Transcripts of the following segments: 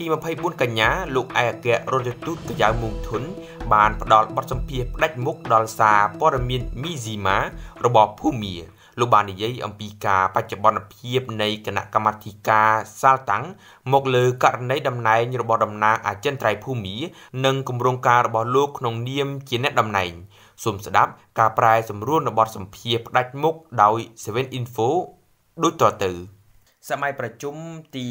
ទី24កញ្ញាលោកឯកអគ្គរដ្ឋទូតកយ៉ៅមុងធុនបានផ្ដល់បទសម្ភាសន៍ផ្ដាច់មុខដល់សារព័ត៌មានមីស៊ីម៉ារបស់ភូមាលោកបាននិយាយអំពីការបច្ចុប្បន្នភាពនៃគណៈកម្មាធិការសាលតាំងមកលើករណីតំណែងរបស់តំណាងអចិន្ត្រៃយ៍ភូមិនិងគម្រោងការរបស់លោកក្នុងនាម ជាអ្នកតំណែងសូមស្ដាប់ការប្រែសម្រួលរបស់សម្ភារផ្ដាច់មុខដោយ7 Info ដូចតទៅ។សម័យប្រជុំទី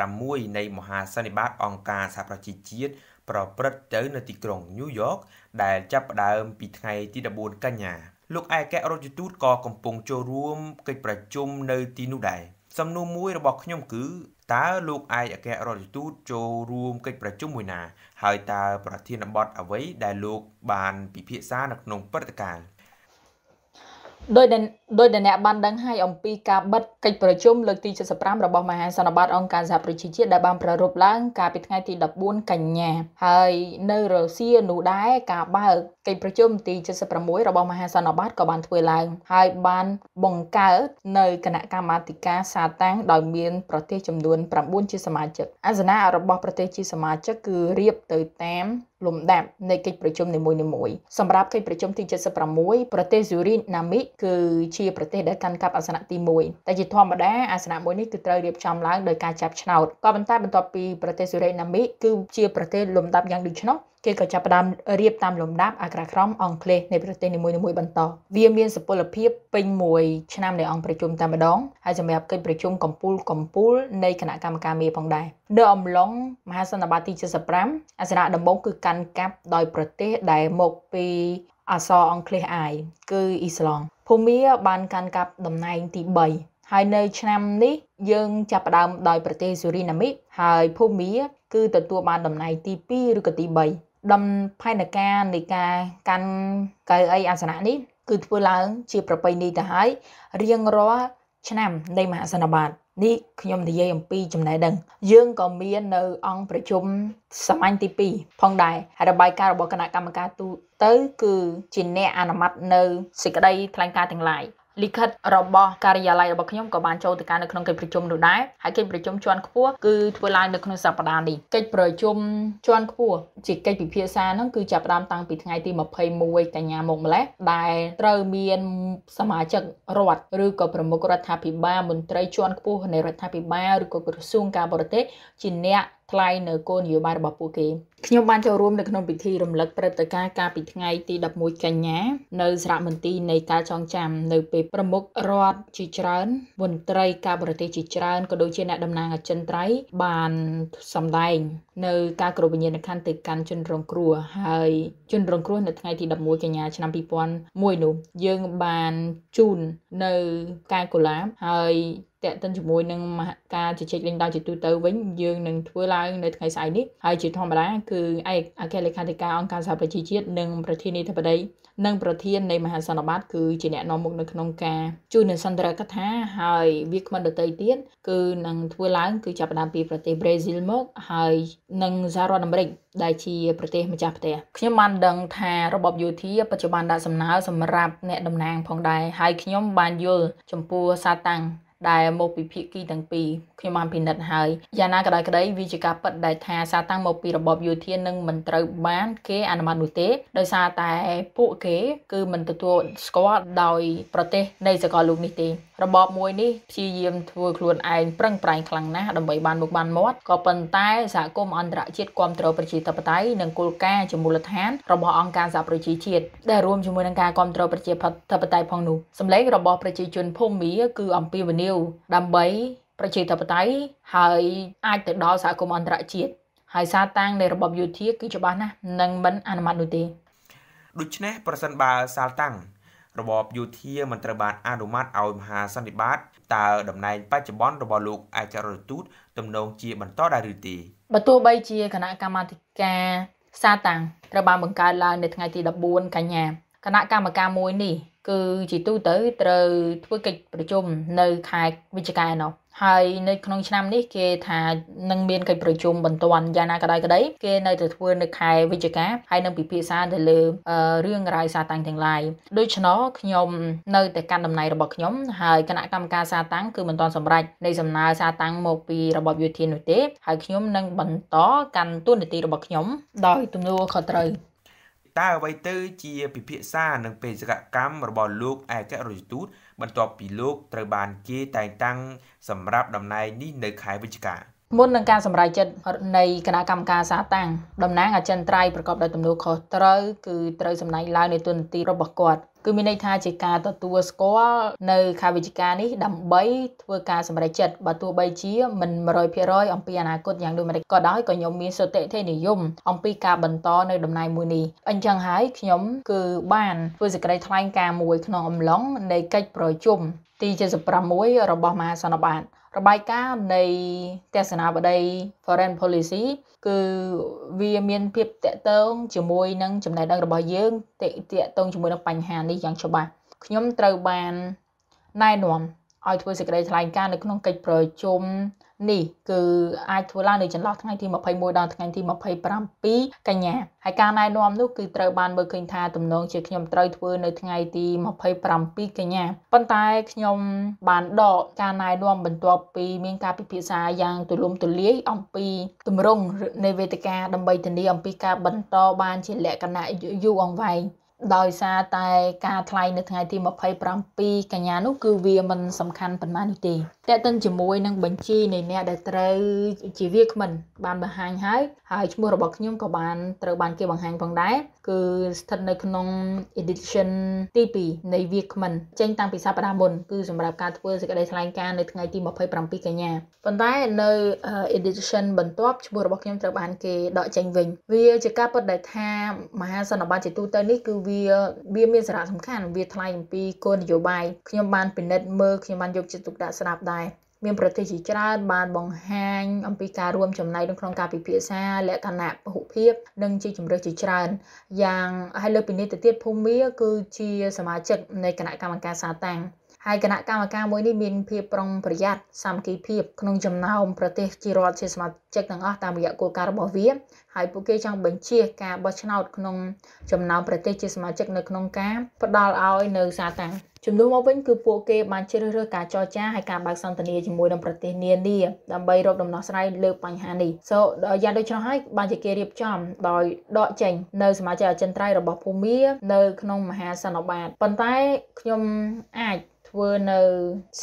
76នៃមហាសន្និបាតអង្គការសហប្រជាជាតិប្រព្រឹត្តទៅនៅទីក្រុងញូវយ៉កដែលចាប់ផ្ដើមពីថ្ងៃទី14កញ្ញាលោកឯករដ្ឋទូតក៏កំពុងចូលរួមកិច្ចប្រជុំនៅទីនោះដែរសំណួរមួយរបស់ខ្ញុំគឺតើលោកឯកអគ្គរដ្ឋទូតចូលរួមកិច្ចប្រជុំមួយណាហើយតើប្រធានបទអ្វីដែលលោកបានពិភាក្សានៅក្នុងព្រឹត្តិការណ៍ដោយដែលដោយដែលអ្នកបានដឹងហើយអំពីការបិទកិច្ចប្រជុំលើកទី75របស់មហាសន្និបាតអង្គការសហប្រជាជាតិដែលបានប្រារព្ធឡើង កាលពីថ្ងៃទី14កញ្ញាហើយនៅរុស្ស៊ីនោះដែរការបើកកិច្ចប្រជុំទី76របស់មហាសន្និបាតក៏បានធ្វើឡើងហើយបានបង្កើត នៅគណៈកម្មាធិការសាតាំងដោយមានប្រទេសចំនួន9ជាសមាជិកអាសនៈរបស់ប្រទេសជាសមាជិកគឺរៀបទៅតាមលំដាប់នៃកិច្ចប្រជុំនីមួយៗសម្រាប់កិច្ចប្រជុំទី76ប្រទេសស៊ូរីណាមីគឺជា ប្រទេសដែលកាន់កាប់អាសនៈទី1តែជាធម្មតាអាសនៈមួយនេះគឺត្រូវរៀបចំឡើងដោយការចាប់ឆ្នោតក៏ប៉ុន្តែបន្ទាប់ពីប្រទេសស៊ូរីណាមីគឺជាប្រទេសលំដាប់យ៉ាងដូច្នោះគេក៏ចាប់ផ្ដើមរៀបតាមលំដាប់អក្សរក្រមអង់គ្លេសនៃប្រទេសនីមួយៗបន្តវាមានសុពលភាពពេញមួយឆ្នាំនៃអង្គប្រជុំតែម្ដងហើយសម្រាប់កិច្ចប្រជុំកម្ពុជាកម្ពុជានៃគណៈកម្មការមេផងដែរនៅអំឡុងមហាសន្និបាតទី75អសរៈដំបងគឺកាន់កាប់ដោយប្រទេសដែលមកពីអសរអង់គ្លេសអាយគឺអ៊ីស្លង់ភូមា បានកាន់កាប់តំណែងទី3ហើយនៅឆ្នាំនេះយើងចាប់ផ្ដើមដោយប្រទេសស៊ូរីណាមីហើយភូមាគឺទទួលបានតំណែងទី2ឬក៏ទី3ដំផែនការនៃការកាន់កៅអីអាសនៈនេះគឺធ្វើឡើងជាប្រពៃណីទៅហើយ រៀងរាល់ឆ្នាំនៃមហាសន្និបាត នេះខ្ញុំនិយាយអំពីចំណេះដឹងយើងក៏មាននៅអង្គប្រជុំសាមញ្ញទី2ផងដែររបាយការណ៍របស់គណៈកម្មការទូទៅគឺជាអ្នកអនុម័តនៅសេចក្តីថ្លែងការណ៍ទាំងឡាយលិខិតរបស់ការិយាល័យរបស់ខ្ញុំក៏បានចូលទៅកាន់នៅក្នុងកិច្ចប្រជុំនោះដែរហើយកិច្ចប្រជុំជាន់ខ្ពស់គឺធ្វើឡើងនៅក្នុងសប្តាហ៍នេះកិច្ចប្រជុំជាន់ខ្ពស់ជាកិច្ចពិភាក្សានឹងគឺចាប់ផ្ដើមតាំងពីថ្ងៃទី21កញ្ញាមកម្លេះដែលត្រូវមានសមាជិករដ្ឋឬក៏ប្រមុខរដ្ឋាភិបាលមន្ត្រីជាន់ខ្ពស់នៃរដ្ឋាភិបាលឬក៏ក្រសួងការបរទេសជាអ្នកថ្លែងនៅគោលនយោបាយរបស់ពួកគេខ្ញុំបានចូលរួមនៅក្នុងពិធីរំលឹកព្រឹត្តិការណ៍កាលពីថ្ងៃទី11កញ្ញានៅសារមន្ទីរនៃការចងចាំនៅពេលប្រមុខរដ្ឋជាច្រើនមន្ត្រីការបរទេសជាច្រើនក៏ដូចជាអ្នកតំណាងអចិន្ត្រៃយ៍បានសម្ដែង នៅការគ្រប់វិញ្ញាណក្ខន្ធទៅកាន់ជនរងគ្រោះហើយ ជនរងគ្រោះនៅថ្ងៃទី11កញ្ញាឆ្នាំ2001នោះ យើងបានជូននៅកែកូឡាបហើយតែកតិនជាមួយនឹងការជជែកលេងដៅជាទូទៅវិញយើងនឹងធ្វើឡើង នៅថ្ងៃស្អែកនេះហើយជាធម្មតាគឺឯកអគ្គលេខាធិការអង្គការសហប្រជាជាតិនិងប្រធានាធិបតីនិងប្រធាននៃមហាសន្និបាតគឺជាអ្នកនាំមុខនៅក្នុងការជួយនឹងសន្ទរកថាហើយវាគ្មិនដតីទៀតគឺនឹងធ្វើឡើង គឺចាប់ផ្ដើមពីប្រទេសប្រេស៊ីលមក ហើយនិងសហរដ្ឋអាមេរិកដែលជាប្រទេសម្ចាស់ផ្ទះខ្ញុំបានដឹង ថារបបយោធាបច្ចុប្បន្នដាក់សំណើសម្រាប់អ្នកតំណាងផងដែរហើយខ្ញុំបានយល់ចំពោះសាតាំងដែលមកពីភាគីទាំងពីរខ្ញុំបានពិនិត្យហើយយ៉ាងណាក៏ដោយក្តីវាជាការពិតដែលថាសារតាំងមកពីរបបយោធានឹងមិនត្រូវបាន គេអនុម័តនោះទេដោយសារតែពួកគេ គឺមិនទទួលស្គាល់ដោយប្រទេស នៃ សកលលោកនេះទេ របបមួយនេះព្យាយាមធ្វើខ្លួនឯងប្រឹងប្រែងខ្លាំងណាស់ដើម្បីបានមុខបានមាត់ក៏ប៉ុន្តែសហគមន៍អន្តរជាតិគ្រប់គ្រងប្រជាធិបតេយ្យនិងគោលការណ៍ជាមូលដ្ឋានរបស់អង្គការសហប្រជាជាតិដែលរួមជាមួយនឹងការគ្រប់គ្រងប្រជាធិបតេយ្យផងនោះសម្លេងរបស់ប្រជាជនភូមាគឺអំពាវនាវវដើម្បីប្រជាធិបតេយ្យហើយអាចទៅដល់សហគមន៍អន្តរជាតិហើយសារតាំងនៃរបបយោធាគឺច្បាស់ណាស់នឹងមិនអនុម័តនោះទេដូច្នេះ ប្រសិនបើសាលតាំងរបបយោធាមិនត្រូវបានអនុម័តឲ្យមហាសន្និបាត តើតំណែងបច្ចុប្បន្នរបស់លោកអាចរដ្ឋទូតទំនងជាបន្តដែរឬទេបើទោះបីជាគណៈកម្មាធិការសាតាំងត្រូវបានបង្កើតឡើងនៅថ្ងៃទី14កញ្ញាគណៈកម្មការមួយនេះ គឺជាទូទៅត្រូវធ្វើកិច្ចប្រជុំនៅខែវិច្ឆិកាឯណោះហើយនៅក្នុងឆ្នាំនេះគេថានឹងមានកិច្ចប្រជុំបន្ទាន់យ៉ាងណាក៏ដោយក្តី គេនៅតែធ្វើនៅខែវិច្ឆិកាហើយនឹងពិភាក្សាទៅលើរឿងរាយសាតាំងទាំងឡាយដូច្នោះខ្ញុំនៅតែកាន់តំណែងរបស់ខ្ញុំហើយគណៈកម្មការសាតាំងគឺមិនទាន់សម្រេចនៃសំណើសាតាំងមកពីរបបយោធានោះទេ ហើយខ្ញុំនឹងបន្តកាន់តួនាទីរបស់ខ្ញុំដោយទំនួលខុសត្រូវតើអ្វីទៅជាពិភាក្សានឹងបេសកកម្មរបស់លោកឯករាជទូត បន្ទាប់ពីលោកត្រូវបានគេតែងតាំងសម្រាប់តំណែងនេះនៅខែវិច្ឆិកាមុននឹងការសម្រេចចិត្តនៃគណៈកម្មការសាតាំងតំណាងអចិន្ត្រៃយ៍ប្រកបដោយទំនួលខុសត្រូវគឺត្រូវសម្ដែងឡើងនៅទូននីតិរបស់គាត់គឺមានន័យថាជាការទទួលស្គាល់នៅខាវិជ្ជានេះដើម្បីធ្វើការសម្រេចចិត្តបើទោះបីជាមិន100%អំពីអនាគតយ៉ាងដូចម្តេចក៏ដោយក៏ខ្ញុំមានសតិធិនិយមអំពីការបន្តនៅដំណើរមួយនេះអញ្ចឹងហើយខ្ញុំគឺបានធ្វើសេចក្តីថ្លែងការណ៍មួយក្នុងអំឡុងនៃកិច្ចប្រជុំទី76របស់មហាសន្និបាតរបាយការណ៍នៃទស្សនាវដ្តី foreign policy គឺវាមានភាពតកតងជាមួយនឹងចំណេះដឹងរបស់យើងតកតងជាមួយនឹងបញ្ហានេះយ៉ាងច្បាស់ខ្ញុំត្រូវបានណែនាំឲ្យធ្វើសេចក្តីថ្លែងការណ៍នៅក្នុងកិច្ចប្រជុំនេះគឺអាចធ្វើឡើងនៅចន្លោះថ្ងៃទី21ដល់ថ្ងៃទី27កញ្ញាហើយការណែនាំនោះគឺត្រូវបានមើលឃើញថាទំនងជាខ្ញុំត្រូវធ្វើនៅថ្ងៃទី27កញ្ញាប៉ុន្តែខ្ញុំបានដកការណែនាំបន្ទាប់ពីមានការពិភាក្សាយ៉ាងទូលំទូលាយអំពីទម្រង់នៃវេទិកាដើម្បីធានាអំពីការបន្តបានជាលក្ខណៈយូរអង្វែងដោយសារតែការថ្លែងនៅថ្ងៃទី27កញ្ញានោះគឺវាមិនសំខាន់ប៉ុន្មាននោះទេតេតិនជាមួយនឹងបញ្ជីនៃអ្នក ដែលត្រូវជាវាគ្មិន បានបង្ហាញហើយហើយឈ្មោះរបស់ខ្ញុំក៏បានត្រូវបានគេបង្ហាញផងដែរគឺស្ថិតនៅក្នុង edition ទី2នៃវាគ្មិនចេញតាំងពីសប្តាហ៍មុនគឺសម្រាប់ការធ្វើសេចក្តីថ្លែងការណ៍នៅថ្ងៃទី27កញ្ញាប៉ុន្តែនៅ edition បន្ទាប់ឈ្មោះរបស់ខ្ញុំត្រូវបានគេដកចេញវិញវាជាការពិតដែលថាមហាសន្និបាតជាទូទៅនេះគឺវាវាមានសារៈសំខាន់វាថ្លែងអំពីគោលនយោបាយខ្ញុំបានពិនិត្យមើលខ្ញុំបានយកចិត្តទុកដាក់ស្ដាប់ដែរមានប្រទេសជាច្រើនបានបង្ហាញអំពីការរួមចំណែកក្នុងការពិភាក្សាលក្ខណៈពហុភាពនិងជាជំរើសជាច្រើនយ៉ាងហើយលើពីនេះទៅទៀតភូមាគឺជា សមាជិកនៃគណៈកម្មការសាតាំងហើយគណៈកម្មការមួយនេះមានភាពប្រុងប្រយ័ត្នសាមគ្គីភាព ក្នុងចំណោមប្រទេសជារដ្ឋជាសមាជិកទាំងអស់តាមរយៈគោលការណ៍របស់វាហើយពួកគេចង់បញ្ជាការបោះឆ្នោតក្នុងចំណោមប្រទេសជាសមាជិកនៅក្នុងការផ្ដល់ឲ្យនៅ សាតាំងជំនួសមកវិញគឺពួកគេបានជ្រើសរើសការចរចាហើយការបើកសន្ទនាជាមួយនឹងប្រទេសនានាដើម្បីរកដំណោះស្រាយលើបញ្ហានេះសូយ៉ាងដូច្នោះហើយបានជាគេរៀបចំដោយដកចេញនៅ សមាជិកអចិន្ត្រៃយ៍របស់ភូមានៅក្នុងមហាសន្និបាតប៉ុន្តែខ្ញុំអាចធ្វើនៅ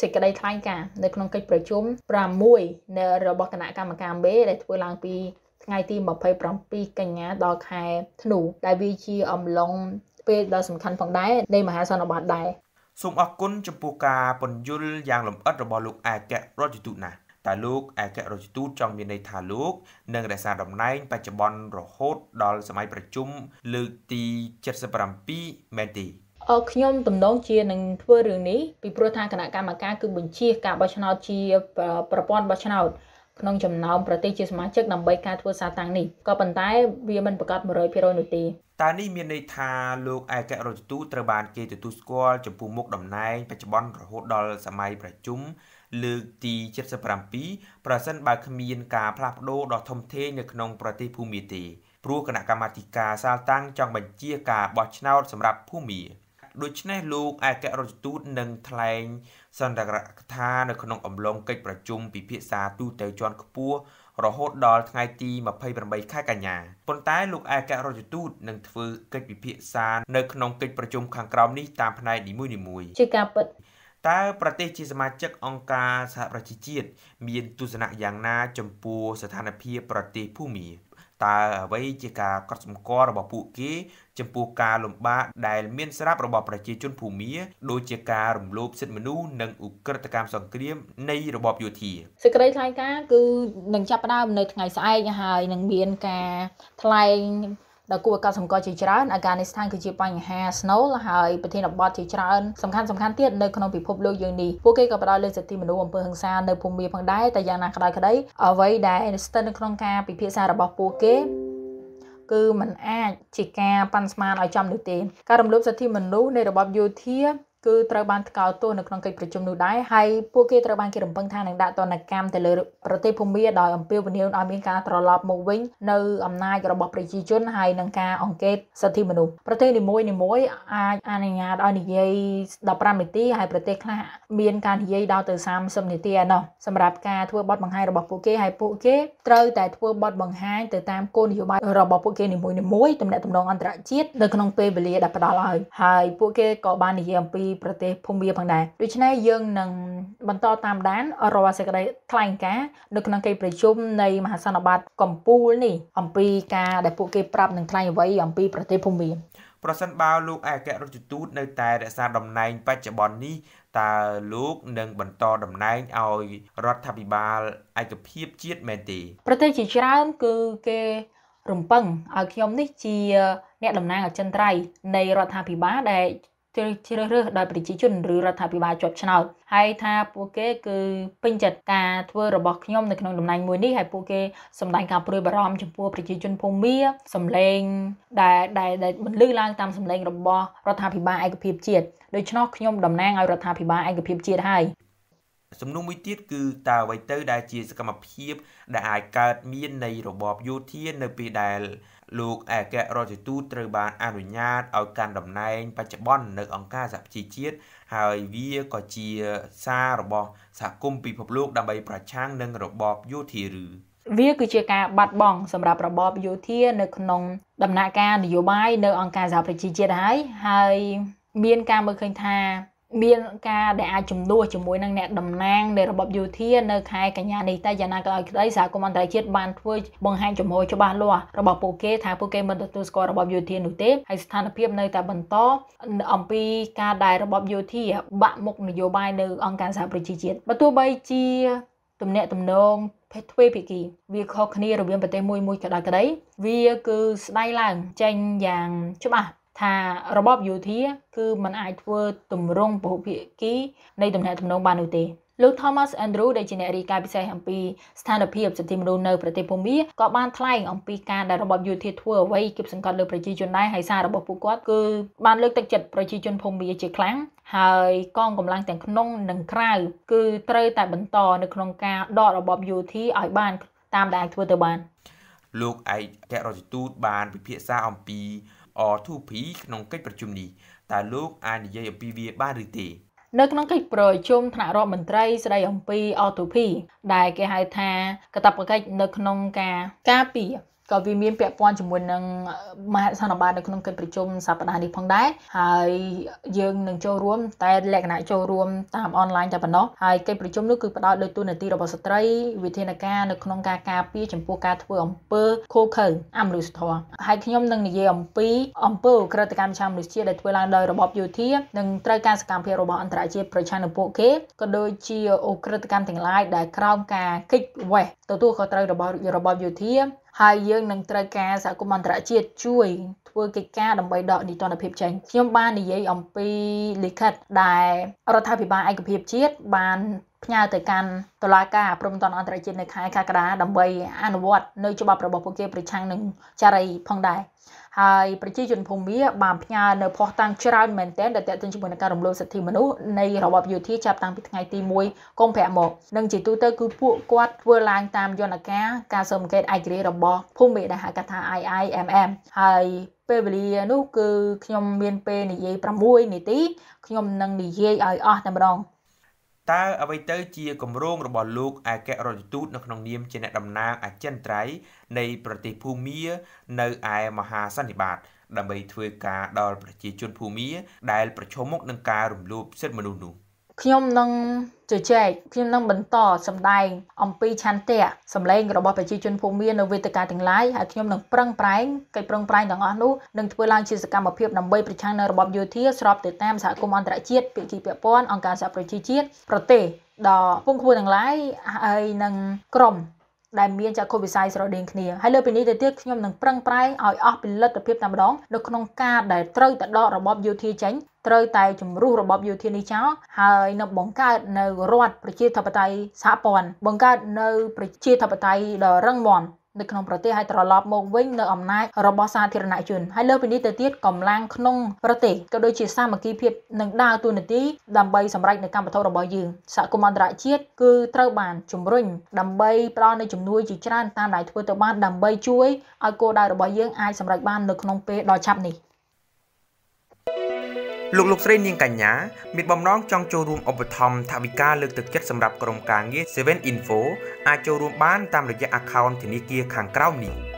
សេចក្តីថ្លែងការណ៍នៅក្នុងកិច្ចប្រជុំ6នៅរបស់គណៈកម្មការមេដែលធ្វើឡើងពីថ្ងៃទី27កញ្ញាដល់ខែធ្នូដែលវាជាអំឡុងពេលដ៏សំខាន់ផងដែរនៃមហាសន្និបាតដែរសូមអរគុណចំពោះការពន្យល់យ៉ាងលម្អិតរបស់លោកឯករដ្ឋយទូតណាស់តែលោកឯករដ្ឋយទូតចង់មានន័យថាលោកនឹងរក្សាតំណែងបច្ចុប្បន្នរហូត ដល់សម័យប្រជុំលើកទី77មែនទេអរខ្ញុំតំណងជានឹងធ្វើរឿងនេះពីព្រោះថាគណៈកម្មការគឺបញ្ជាការបោះឆ្នោតជាប្រព័ន្ធបោះឆ្នោតក្នុងចំណោមប្រទេសជាសមាជិកដើម្បីការធ្វើសារតាំងនេះក៏ប៉ុន្តែវាមិនប្រកាស100%នោះទេតើនេះមានន័យថាលោកឯករដ្ឋទូតត្រូវបានគេទទួលស្គាល់ចំពោះមុខតំណែងបច្ចុប្បន្នរហូតដល់សម័យប្រជុំលើកទី77ប្រសិនបើគ្មានការផ្លាស់ប្ដូរដ៏ធំធេងនៅក្នុងប្រទេសភូមាទេព្រោះគណៈកម្មាធិការសាលតាំងចង់បញ្ជាការបោះឆ្នោតសម្រាប់ភូមាដូច្នេះលោកឯករដ្ឋទូតនឹងថ្លែង សន្ទរកថានៅក្នុងអំឡុងកិច្ចប្រជុំពិភាក្សាទូតទៅជាន់ខ្ពស់រហូតដល់ថ្ងៃទី28ខែកញ្ញាប៉ុន្តែលោកឯករដ្ឋទូតនឹងធ្វើ កិច្ចពិភាក្សានៅក្នុងកិច្ចប្រជុំខាងក្រោមនេះតាមផ្នែកនីមួយៗជាការពិតតើប្រទេស ជាសមាជិកអង្គការសហប្រជាជាតិមានទស្សនៈយ៉ាងណាចំពោះស្ថានភាពប្រទេសភូមាតើអ្វីជាការកត់សម្គាល់របស់ពួកគេចំពោះការលំបាកដែលមានស្រាប់របស់ប្រជា ជនភូមាដូចជាការរំលោភសិទ្ធិមនុស្សនិងឧក្រិដ្ឋកម្មសង្គ្រាមនៃរបបយោធាសេចក្តីថ្លែងការណ៍គឺនឹងចាប់ផ្ដើមនៅថ្ងៃស្អែកហើយនឹងមានការថ្លែងដែលគួរឲ្យកត់សម្គាល់ជាច្រើនអាហ្គានីស្ថានគឺជាបញ្ហាស្នូលហើយប្រធានបទជាច្រើនសំខាន់សំខាន់ទៀតនៅក្នុងពិភពលោកយើងនេះពួកគេក៏ផ្ដោតលើសិទ្ធិមនុស្សអំពើហិង្សានៅភូមិផងដែរតែយ៉ាងណាក៏ដោយក្តីអ្វីដែលស្ថិតនៅក្នុងការពិភាក្សារបស់ពួកគេគឺมันអាចជាការប៉ាន់ស្មានឲ្យចំនោះទេការរំលោភសិទ្ធិមនុស្សនៃរបបយោធាគឺត្រូវបានថ្កោលទោសនៅក្នុងកិច្ចប្រជុំនោះដែរហើយពួកគេត្រូវបានគេរំពឹងថានឹងដាក់ទណ្ឌកម្មទៅលើប្រទេសភូមាដោយអំពាវនាវឲ្យមានការត្រឡប់មកវិញនៅអំណាចរបស់ប្រជាជនហើយនឹងការអង្កេតសិទ្ធិមនុស្សប្រទេសនីមួយនីមួយអាចអនុញ្ញាតឲ្យនិយាយ15នាទីហើយប្រទេសខ្លះមានការនិយាយដល់ទៅ30នាទីឯណោះសម្រាប់ការធ្វើបទបង្ហាញរបស់ពួកគេហើយពួកគេត្រូវតែធ្វើបទបង្ហាញទៅតាមគោលនយោបាយរបស់ពួកគេនីមួយនីមួយតំណែងតំណងអន្តរជាតិនៅក្នុងពេលវេលាដែលផ្ដល់ឲ្យហើយពួកគេក៏បាននិយាយអំពីប្រទេសភូមាផងដែរដូច្នេះយើងនឹងបន្តតាមដានរាល់សេចក្តីថ្លែងការណ៍នៅក្នុងកិច្ចប្រជុំនៃមហាសន្និបាតកម្ពុជានេះអំពីការដែលពួកគេប្រាប់នឹងថ្លែងអ្វី អំពីប្រទេសភូមាប្រសិនបើលោកឯកអគ្គរដ្ឋទូតនៅតែរក្សាតំណែងបច្ចុប្បន្ននេះតើលោកនឹងបន្តតំណែងឲ្យរដ្ឋាភិបាលឯកភាពជាតិមែនទេប្រទេសជាច្រើនគឺគេរំពឹងឲ្យខ្ញុំនេះជា អ្នកតំណាងអចិន្ត្រៃយ៍នៃរដ្ឋាភិបាលដែលជ្រើសរើសដោយប្រជាជនឬរដ្ឋាភិបាលជាប់ឆ្នោតហើយថាពួកគេគឺពេញចិត្តការធ្វើរបស់ខ្ញុំនៅក្នុងតំណែងមួយនេះហើយពួកគេសម្ដែងការព្រួយបារម្ភចំពោះប្រជាជនភូមាសំឡេងដែលដែលបន្លឺឡើងតាមសំឡេងរបស់រដ្ឋាភិបាលឯកភាពជាតិដូច្នោះខ្ញុំតំណាងឲ្យរដ្ឋាភិបាលឯកភាពជាតិហើយសំណួរមួយទៀតគឺតើអ្វីទៅដែលជាសកម្មភាព ដែលអាចកើតមាននៃរបបយោធានៅពេលដែលលោកឯករដ្ឋទូតត្រូវបានអនុញ្ញាតឲ្យកាន់តំណែង បច្ចុប្បន្ននៅអង្គការសហប្រជាជាតិហើយវាក៏ជាសាររបស់សហគមន៍ពិភពលោកដើម្បីប្រឆាំងនឹងរបបយោធាឬវាគឺជាការបាត់បង់សម្រាប់របបយោធានៅក្នុង ដំណាក់កាលនយោបាយនៅអង្គការសហប្រជាជាតិហើយហើយមានការមើលឃើញថាមានការដែលអាចជំនួសជាមួយនឹងអ្នកតំណាងនៃរបបយោធានៅខែកញ្ញានេះតែយ៉ាងណាក៏ដោយក្តីសហគមន៍អន្តរជាតិបានធ្វើបង្ហាញចំហច្បាស់លាស់របស់ពួកគេថាពួកគេមិនទទួលស្គាល់របបយោធានោះទេហើយស្ថានភាពនៅតែបន្តអំពីការដែលរបបយោធា បាក់មុខនយោបាយនៅអង្គការសហប្រជាជាតិបើទោះបីជាទំនាក់ទំនងភេទទ្វេភាគីវាខុសគ្នារវាងប្រទេសមួយមួយក៏ដោយក្តីវាគឺស្ដាយឡើងចេញយ៉ាងច្បាស់ថារបបយោធាគឺมันអាចធ្វើទម្រង់ពហុភាគីនៃដំណាក់ដំណងបាននោះទេលោក Thomas Andrew ដែលជាអ្នករាយការណ៍ពិសេសអំពីស្ថានភាពសិទ្ធិមនុស្សនៅប្រទេសភូមាក៏បានថ្លែងអំពីការដែលរបបយោធាធ្វើអ្វីគៀបសង្កត់លើប្រជាជនដែរហើយសាររបស់ពួកគាត់គឺបានលើកទឹកចិត្តប្រជាជនភូមាជាខ្លាំងហើយកងកម្លាំងទាំងក្នុងនិងក្រៅគឺត្រូវតែបន្តនៅក្នុងការដករបបយោធាឲ្យបានតាមដែលអាចធ្វើទៅបានលោកឯកអគ្គរដ្ឋទូតបានពិភាក្សាអំពី R2P ក្នុងកិច្ចប្រជុំនេះតើលោកអាចនិយាយអំពីវាបានឬទេនៅក្នុងកិច្ចប្រជុំថ្នាក់រដ្ឋមន្ត្រីស្ដីអំពី R2P ដែលគេហៅថាកតបកិច្ចនៅក្នុងការការពារក៏វាមានពាក់ព័ន្ធជាមួយនឹងមហាសន្និបាតនៅក្នុងកិច្ចប្រជុំសប្តាហ៍នេះផងដែរហើយយើងនឹងចូលរួមតែលក្ខណៈចូលរួមតាមអនឡាញតែប៉ុណ្ណោះហើយកិច្ចប្រជុំនោះគឺផ្ដោតលើទូនាទីរបស់ស្ត្រីវិធានការនៅក្នុងការការពារចំពោះការធ្វើអំពើខុសខើអមនុស្សធម៌ហើយខ្ញុំនឹងនិយាយអំពីអំពើក្រិតកម្មឆាមនុស្សជាតិដែលធ្វើឡើងដោយរបបយោធានិងត្រូវការសកម្មភាពរបស់អន្តរជាតិប្រឆាំងនឹងពួកគេក៏ដូចជាអូក្រិតកម្មទាំងឡាយដែលក្រោមការកិច្ចវេះទទួលខុសត្រូវរបស់របបយោធាហើយយើងនឹងត្រូវការសហគមន៍អន្តរជាតិជួយ ធ្វើកិច្ចការដើម្បីដកនីតិរដ្ឋភាពចេញខ្ញុំបាននិយាយអំពីលិខិតដែលរដ្ឋាភិបាលឯកភាពជាតិបានផ្ញើទៅកាន់តុលាការព្រំដែនអន្តរជាតិនៅខែកក្កដាដើម្បី អនុវត្តនៅច្បាប់របស់ពួកគេប្រឆាំងនឹងចារីផងដែរហើយប្រជាជនភូមាបានផ្ញើនៅផុសតាំងច្រើនមែនទែនដែលតេទិញជាមួយនឹងការរំលោភសិទ្ធិមនុស្សនៃរបបយោធាចាប់តាំងពីថ្ងៃទី1កុម្ភៈមកនិងជាទូទៅគឺពួកគាត់ធ្វើឡើងតាមយន្តការការសើមកេតឯករាជ្យរបស់ភូមិដែលហៅថា IIMM ហើយពេលវេលានោះគឺខ្ញុំមានពេលនិយាយ6នាទីខ្ញុំនឹងនិយាយឲ្យអស់តែម្ដងតើអ្វីទៅជាគម្រោងរបស់លោកអគ្គរដ្ឋទូតនៅក្នុងនាមជាអ្នកតំណាងអចិន្ត្រៃយ៍នៃប្រទេសភូមានៅឯមហាសន្និបាត ដើម្បីធ្វើការដល់ប្រជាជនភូមាដែលប្រឈមមុខនឹងការរំលោភសិទ្ធិមនុស្សនោះ។ខ្ញុំនឹងជជែកខ្ញុំនឹងបន្តសម្ដែងអំពីឆន្ទៈសម្លេងរបស់ប្រជាជនភូមិមាននៅវេទិកាទាំងឡាយហើយខ្ញុំនឹងប្រឹងប្រែងកិច្ចប្រឹងប្រែងទាំងអស់នោះនឹងធ្វើឡើងជាសកម្មភាពដើម្បីប្រឆាំងនឹងរបបយោធាស្របទៅតាមសហគមន៍អន្តរជាតិពាក្យពាក់ព័ន្ធអង្គការសហប្រជាជាតិប្រទេសដ៏ពងខ្ពស់ទាំងឡាយហើយនឹងក្រមដែលមានចាក់គោលវិស័យស្រដៀងគ្នាហើយលើពីនេះទៅទៀតខ្ញុំនឹងប្រឹងប្រែងឲ្យអស់ផលិតភាពតែម្ដងនៅក្នុងការដែលត្រូវទៅដករបបយោធាចេញត្រូវតែជំរុះរបបយោធានេះចោលហើយនឹងបង្កើតនៅរដ្ឋប្រជាធិបតេយ្យសហព័ន្ធបង្កើតនៅប្រជាធិបតេយ្យដ៏រឹងមាំនៅក្នុងប្រទេសហើយត្រឡប់មកវិញនៅអំណាចរបស់សាធារណជនហើយលើពីនេះទៅទៀតកម្លាំងក្នុងប្រទេសក៏ដូចជាសាមគ្គីភាពនឹងដើរតួនាទីដើម្បីសម្រេចនៅកម្មវិធីរបស់យើងសហគមន៍អន្តរជាតិគឺត្រូវបានជំរុញដើម្បីផ្ដល់នូវជំនួយជាច្រើនតាមដែលធ្វើទៅបានដើម្បីជួយឲ្យគោលដៅរបស់យើងអាចសម្រេចបាននៅក្នុងពេលដ៏ឆាប់នេះលោកលោកស្រីនាងកញ្ញាមានបំណងចង់ចូលរួមឧបត្ថម្ភថវិកាលើកទឹកចិត្តសម្រាប់ក្រុមការងារ7 Info អាចចូលរួមបានតាមរយៈ account ធនាគារខាងក្រោមនេះ។